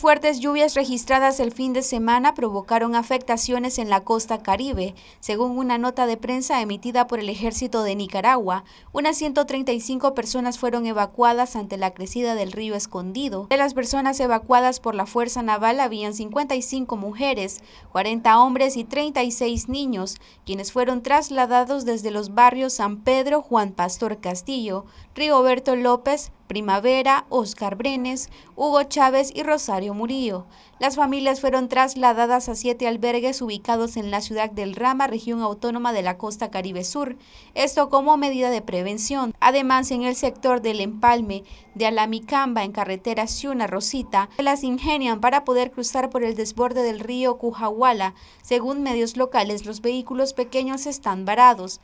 fuertes lluvias registradas el fin de semana provocaron afectaciones en la costa caribe. Según una nota de prensa emitida por el ejército de Nicaragua, unas 135 personas fueron evacuadas ante la crecida del río Escondido. De las personas evacuadas por la Fuerza Naval habían 55 mujeres, 40 hombres y 36 niños, quienes fueron trasladados desde los barrios San Pedro, Juan Pastor Castillo, Rigoberto López, Primavera, Oscar Brenes, Hugo Chávez y Rosario Murillo. Las familias fueron trasladadas a siete albergues ubicados en la ciudad del Rama, región autónoma de la costa Caribe Sur, esto como medida de prevención. Además, en el sector del Empalme de Alamicamba, en carretera Ciuna Rosita, las ingenian para poder cruzar por el desborde del río Cujahuala. Según medios locales, los vehículos pequeños están varados.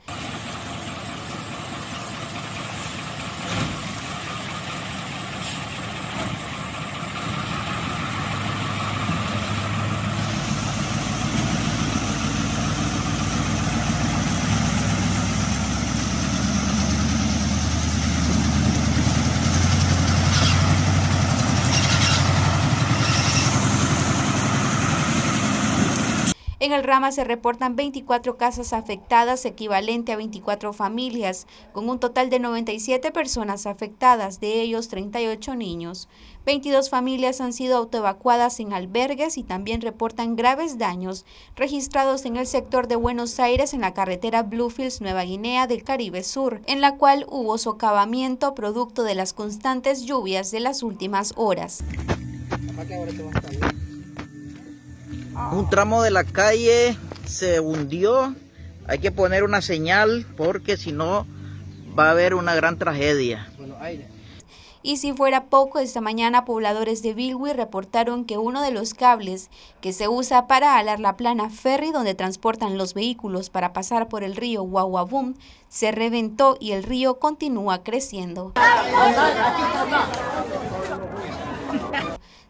En el Rama se reportan 24 casas afectadas, equivalente a 24 familias, con un total de 97 personas afectadas, de ellos 38 niños. 22 familias han sido autoevacuadas en albergues y también reportan graves daños registrados en el sector de Buenos Aires en la carretera Bluefields Nueva Guinea del Caribe Sur, en la cual hubo socavamiento producto de las constantes lluvias de las últimas horas. Un tramo de la calle se hundió. Hay que poner una señal porque si no va a haber una gran tragedia. Y si fuera poco, esta mañana pobladores de Bilwi reportaron que uno de los cables que se usa para alar la plana ferry donde transportan los vehículos para pasar por el río Guaguabum se reventó y el río continúa creciendo.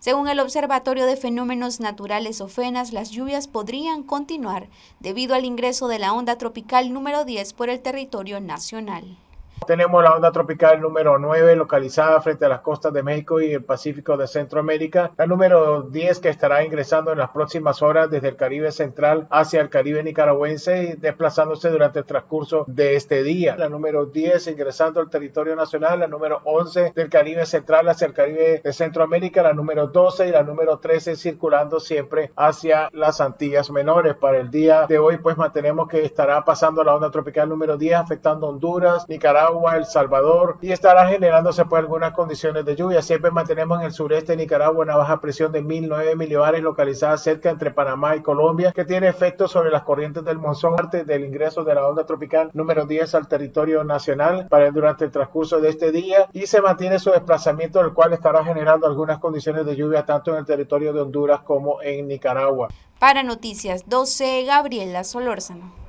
Según el Observatorio de Fenómenos Naturales OFENAS, las lluvias podrían continuar debido al ingreso de la onda tropical número 10 por el territorio nacional tenemos la onda tropical número 9 localizada frente a las costas de México y el Pacífico de Centroamérica, la número 10 que estará ingresando en las próximas horas desde el Caribe central hacia el Caribe nicaragüense, y desplazándose durante el transcurso de este día, la número 10 ingresando al territorio nacional, la número 11 del Caribe central hacia el Caribe de Centroamérica, la número 12 y la número 13 circulando siempre hacia las Antillas Menores. Para el día de hoy pues mantenemos que estará pasando la onda tropical número 10 afectando Honduras, Nicaragua, el Salvador y estará generándose pues algunas condiciones de lluvia. Siempre mantenemos en el sureste de Nicaragua una baja presión de 1009 milibares localizada cerca entre Panamá y Colombia que tiene efectos sobre las corrientes del monzón, parte del ingreso de la onda tropical número 10 al territorio nacional para durante el transcurso de este día y se mantiene su desplazamiento el cual estará generando algunas condiciones de lluvia tanto en el territorio de Honduras como en Nicaragua. Para Noticias 12, Gabriela Solórzano.